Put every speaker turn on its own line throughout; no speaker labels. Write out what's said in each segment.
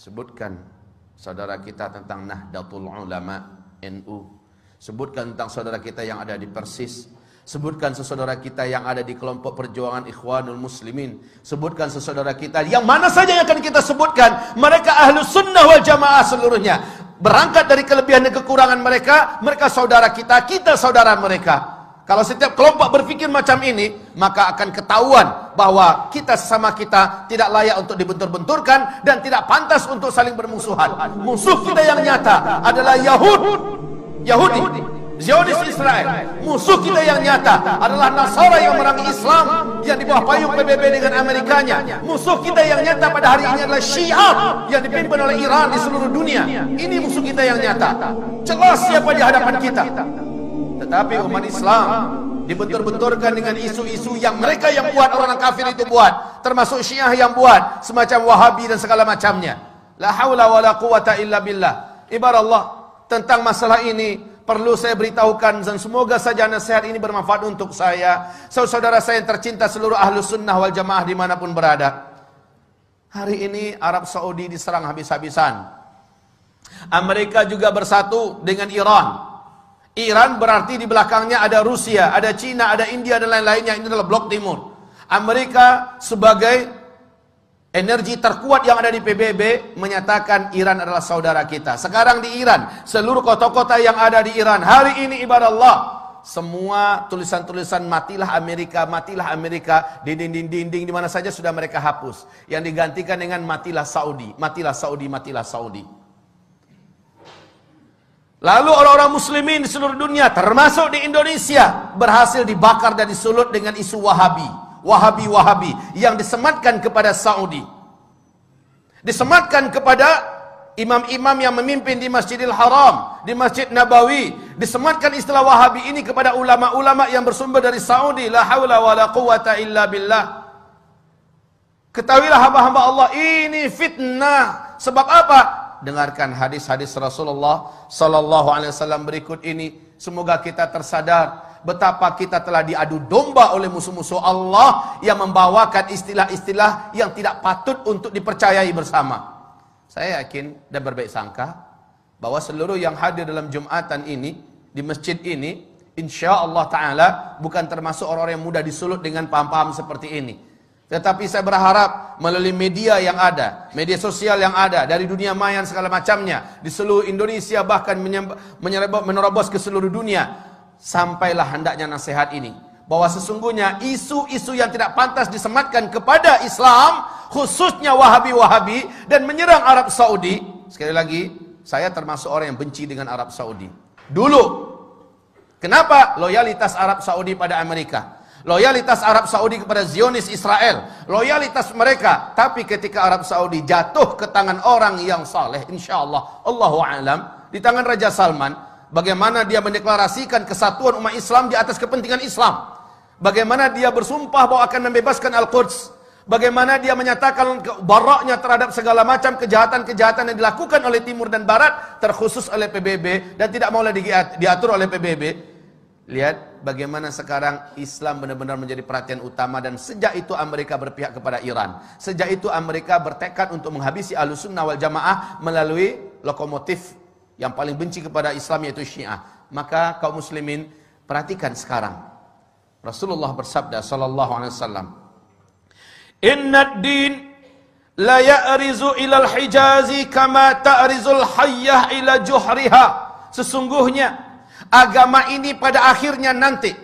Sebutkan saudara kita tentang Nahdlatul Ulama NU. Sebutkan tentang saudara kita yang ada di Persis. Sebutkan sesaudara kita yang ada di kelompok perjuangan Ikhwanul Muslimin. Sebutkan sesaudara kita yang mana saja yang akan kita sebutkan. Mereka ahlu sunnah wal jamaah seluruhnya. Berangkat dari kelebihan dan kekurangan mereka. Mereka saudara kita, kita saudara mereka. Kalau setiap kelompok berpikir macam ini, maka akan ketahuan bahwa kita sesama kita tidak layak untuk dibentur-benturkan dan tidak pantas untuk saling bermusuhan. Musuh kita yang nyata adalah Yahud, Yahudi, Zionis Israel. Musuh kita yang nyata adalah Nasara yang merangi Islam yang di bawah payung PBB dengan Amerikanya. Musuh kita yang nyata pada hari ini adalah Syiah yang dipimpin oleh Iran di seluruh dunia. Ini musuh kita yang nyata. Jelas siapa di hadapan kita. Tetapi umat Islam dibentur-benturkan dengan isu-isu yang mereka yang buat orang kafir itu buat, termasuk Syiah yang buat, semacam Wahabi dan segala macamnya. La haula wala quwata illa billah. Ibar Allah tentang masalah ini perlu saya beritahukan dan semoga saja nasihat ini bermanfaat untuk saya. Saudara-saudara saya yang tercinta seluruh ahlu sunnah wal jamaah dimanapun berada. Hari ini Arab Saudi diserang habis-habisan. Amerika juga bersatu dengan Iran. Iran berarti di belakangnya ada Rusia, ada Cina, ada India dan lain-lainnya. Ini adalah blok timur. Amerika sebagai energi terkuat yang ada di PBB menyatakan Iran adalah saudara kita. Sekarang di Iran, seluruh kota-kota yang ada di Iran hari ini ibadah Allah. Semua tulisan-tulisan matilah Amerika, matilah Amerika, dinding-dinding di mana saja sudah mereka hapus. Yang digantikan dengan matilah Saudi, matilah Saudi, matilah Saudi. Lalu orang-orang muslimin di seluruh dunia termasuk di Indonesia berhasil dibakar dan disulut dengan isu Wahabi, Wahabi-Wahabi yang disematkan kepada Saudi. Disematkan kepada imam-imam yang memimpin di Masjidil Haram, di Masjid Nabawi, disematkan istilah Wahabi ini kepada ulama-ulama yang bersumber dari Saudi, la haula la quwata illa billah. Ketahuilah hamba-hamba Allah ini fitnah. Sebab apa? dengarkan hadis-hadis Rasulullah sallallahu alaihi wasallam berikut ini. Semoga kita tersadar betapa kita telah diadu domba oleh musuh-musuh Allah yang membawakan istilah-istilah yang tidak patut untuk dipercayai bersama. Saya yakin dan berbaik sangka bahwa seluruh yang hadir dalam Jumatan ini di masjid ini insya Allah taala bukan termasuk orang-orang yang mudah disulut dengan paham-paham seperti ini. Tetapi saya berharap melalui media yang ada, media sosial yang ada, dari dunia maya segala macamnya, di seluruh Indonesia bahkan menerobos ke seluruh dunia, sampailah hendaknya nasihat ini. Bahwa sesungguhnya isu-isu yang tidak pantas disematkan kepada Islam, khususnya Wahabi-Wahabi dan menyerang Arab Saudi. Sekali lagi, saya termasuk orang yang benci dengan Arab Saudi. Dulu, kenapa loyalitas Arab Saudi pada Amerika? Loyalitas Arab Saudi kepada Zionis Israel, loyalitas mereka. Tapi ketika Arab Saudi jatuh ke tangan orang yang saleh, insya Allah, Allahu alam, di tangan Raja Salman, bagaimana dia mendeklarasikan kesatuan umat Islam di atas kepentingan Islam. Bagaimana dia bersumpah bahwa akan membebaskan Al-Quds. Bagaimana dia menyatakan baroknya terhadap segala macam kejahatan-kejahatan yang dilakukan oleh Timur dan Barat, terkhusus oleh PBB, dan tidak mau diatur oleh PBB. Lihat, bagaimana sekarang Islam benar-benar menjadi perhatian utama dan sejak itu Amerika berpihak kepada Iran. Sejak itu Amerika bertekad untuk menghabisi Ahlussunnah wal Jamaah melalui lokomotif yang paling benci kepada Islam yaitu Syiah. Maka kaum muslimin perhatikan sekarang. Rasulullah bersabda sallallahu alaihi wasallam, "Innad din la ya'rizu ila al-hijazi kama ta'rizul hayyah ila juhriha." Sesungguhnya agama ini pada akhirnya nanti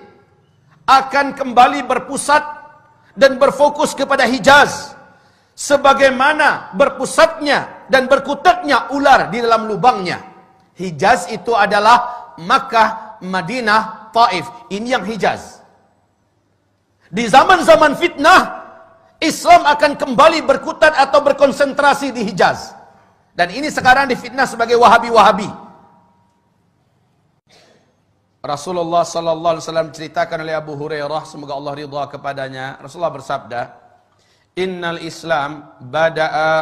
akan kembali berpusat dan berfokus kepada Hijaz sebagaimana berpusatnya dan berkutatnya ular di dalam lubangnya Hijaz itu adalah Makkah, Madinah, Taif ini yang Hijaz di zaman-zaman fitnah Islam akan kembali berkutat atau berkonsentrasi di Hijaz dan ini sekarang difitnah sebagai Wahabi-Wahabi Rasulullah sallallahu alaihi wasallam ceritakan oleh Abu Hurairah semoga Allah ridha kepadanya. Rasulullah bersabda, "Innal Islam bada'a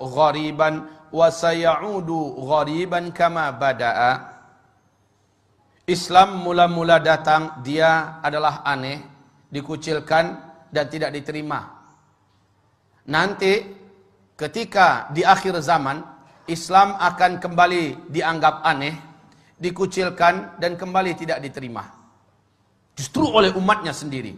ghariban wa sayaudu ghariban kama bada'a." Islam mula-mula datang dia adalah aneh, dikucilkan dan tidak diterima. Nanti ketika di akhir zaman Islam akan kembali dianggap aneh dikucilkan dan kembali tidak diterima. Justru oleh umatnya sendiri.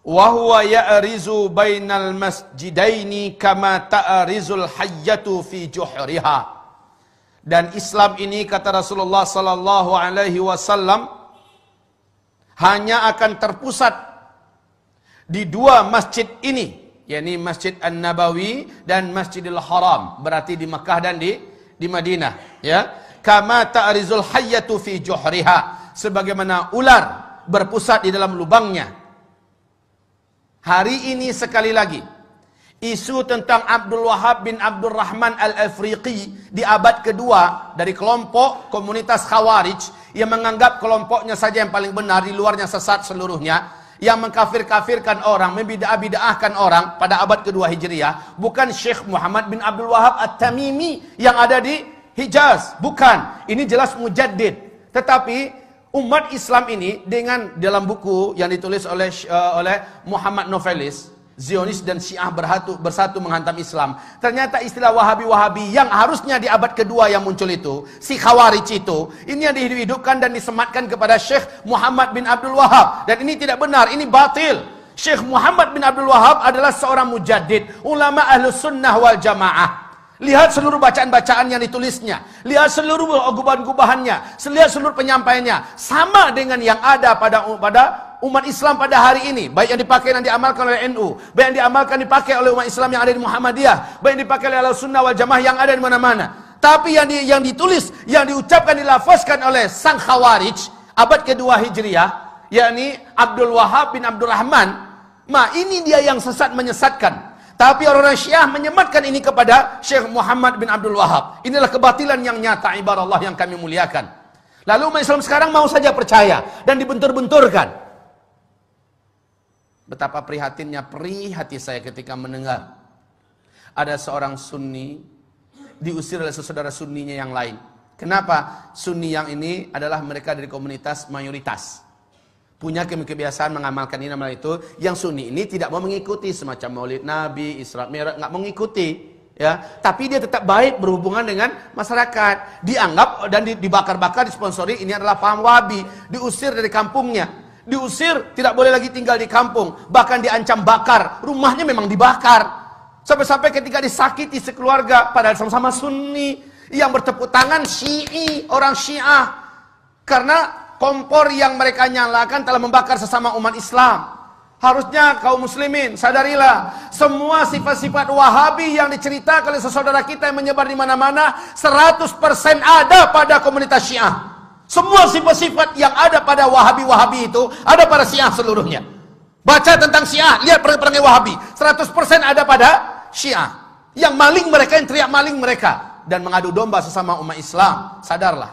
Wa ya'rizu bainal masjidaini kama ta'rizul hayyatu fi juhriha. Dan Islam ini kata Rasulullah sallallahu alaihi wasallam hanya akan terpusat di dua masjid ini, yakni Masjid An-Nabawi dan Masjidil Haram, berarti di Mekah dan di di Madinah ya kama ta'rizul hayyatu fi juhriha sebagaimana ular berpusat di dalam lubangnya hari ini sekali lagi isu tentang Abdul Wahab bin Abdul Rahman Al-Afriqi di abad kedua dari kelompok komunitas Khawarij yang menganggap kelompoknya saja yang paling benar di luarnya sesat seluruhnya yang mengkafir-kafirkan orang, membidah-bidahkan orang pada abad kedua Hijriah bukan Syekh Muhammad bin Abdul Wahab At-Tamimi yang ada di Hijaz, bukan. Ini jelas mujaddid. Tetapi umat Islam ini dengan dalam buku yang ditulis oleh uh, oleh Muhammad Novelis Zionis dan Syiah berhatu, bersatu menghantam Islam. Ternyata istilah Wahabi-Wahabi yang harusnya di abad kedua yang muncul itu, si Khawarij itu, ini yang dihidupkan dan disematkan kepada Syekh Muhammad bin Abdul Wahab. Dan ini tidak benar, ini batil. Syekh Muhammad bin Abdul Wahab adalah seorang mujaddid, ulama ahlus sunnah wal jamaah. Lihat seluruh bacaan-bacaan yang ditulisnya. Lihat seluruh gubahan-gubahannya. Lihat seluruh penyampaiannya. Sama dengan yang ada pada pada umat Islam pada hari ini. Baik yang dipakai dan diamalkan oleh NU. Baik yang diamalkan dipakai oleh umat Islam yang ada di Muhammadiyah. Baik yang dipakai oleh Al-Sunnah wal Jamaah yang ada di mana-mana. Tapi yang, di, yang ditulis, yang diucapkan, dilafazkan oleh sang Khawarij abad kedua Hijriah, yakni Abdul Wahab bin Abdul Rahman. Ma ini dia yang sesat menyesatkan. Tapi orang-orang Syiah menyematkan ini kepada Syekh Muhammad bin Abdul Wahab. Inilah kebatilan yang nyata ibarat Allah yang kami muliakan. Lalu umat Islam sekarang mau saja percaya dan dibentur-benturkan. Betapa prihatinnya perih hati saya ketika mendengar ada seorang sunni diusir oleh saudara sunninya yang lain. Kenapa? Sunni yang ini adalah mereka dari komunitas mayoritas punya kebiasaan mengamalkan ini malah itu yang sunni ini tidak mau mengikuti semacam maulid nabi isra mi'raj nggak mengikuti ya tapi dia tetap baik berhubungan dengan masyarakat dianggap dan dibakar-bakar disponsori ini adalah paham wabi diusir dari kampungnya diusir tidak boleh lagi tinggal di kampung bahkan diancam bakar rumahnya memang dibakar sampai-sampai ketika disakiti sekeluarga padahal sama-sama sunni yang bertepuk tangan syi'i orang syiah karena kompor yang mereka nyalakan telah membakar sesama umat Islam. Harusnya kaum muslimin sadarilah semua sifat-sifat Wahabi yang diceritakan oleh saudara kita yang menyebar di mana-mana 100% ada pada komunitas Syiah. Semua sifat-sifat yang ada pada Wahabi-Wahabi itu ada pada Syiah seluruhnya. Baca tentang Syiah, lihat perang-perang Wahabi, 100% ada pada Syiah. Yang maling mereka, yang teriak maling mereka dan mengadu domba sesama umat Islam, sadarlah.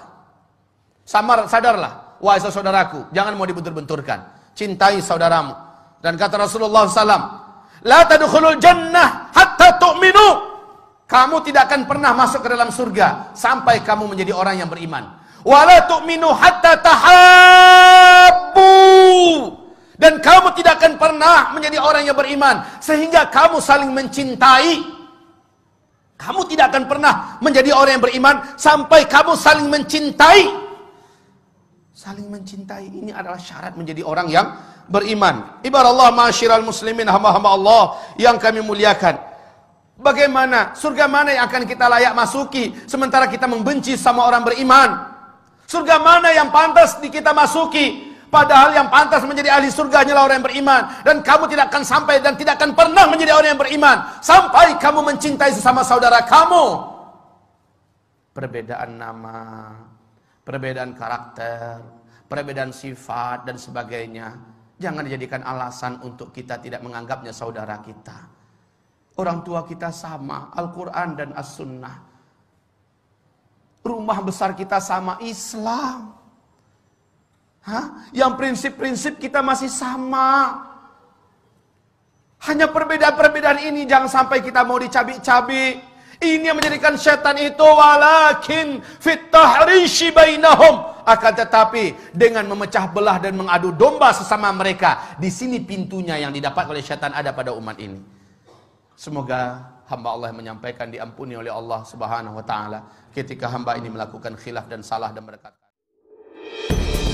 Samar sadarlah wahai saudaraku, jangan mau dibentur-benturkan. Cintai saudaramu. Dan kata Rasulullah SAW, La tadukhulul jannah hatta tu'minu. Kamu tidak akan pernah masuk ke dalam surga sampai kamu menjadi orang yang beriman. Wala tu'minu hatta tahabbu. Dan kamu tidak akan pernah menjadi orang yang beriman sehingga kamu saling mencintai. Kamu tidak akan pernah menjadi orang yang beriman sampai kamu saling mencintai. Saling mencintai ini adalah syarat menjadi orang yang beriman. Ibarat Allah masyiral muslimin hamba-hamba Allah yang kami muliakan. Bagaimana surga mana yang akan kita layak masuki sementara kita membenci sama orang beriman? Surga mana yang pantas di kita masuki padahal yang pantas menjadi ahli surga hanyalah orang yang beriman dan kamu tidak akan sampai dan tidak akan pernah menjadi orang yang beriman sampai kamu mencintai sesama saudara kamu. Perbedaan nama, perbedaan karakter, perbedaan sifat dan sebagainya. Jangan dijadikan alasan untuk kita tidak menganggapnya saudara kita. Orang tua kita sama, Al-Quran dan As-Sunnah. Rumah besar kita sama, Islam. Hah? Yang prinsip-prinsip kita masih sama. Hanya perbedaan-perbedaan ini jangan sampai kita mau dicabik-cabik. Ini yang menjadikan setan itu walakin fitahrishi bainahum. Akan tetapi dengan memecah belah dan mengadu domba sesama mereka. Di sini pintunya yang didapat oleh setan ada pada umat ini. Semoga hamba Allah menyampaikan diampuni oleh Allah Subhanahu wa taala ketika hamba ini melakukan khilaf dan salah dan berkata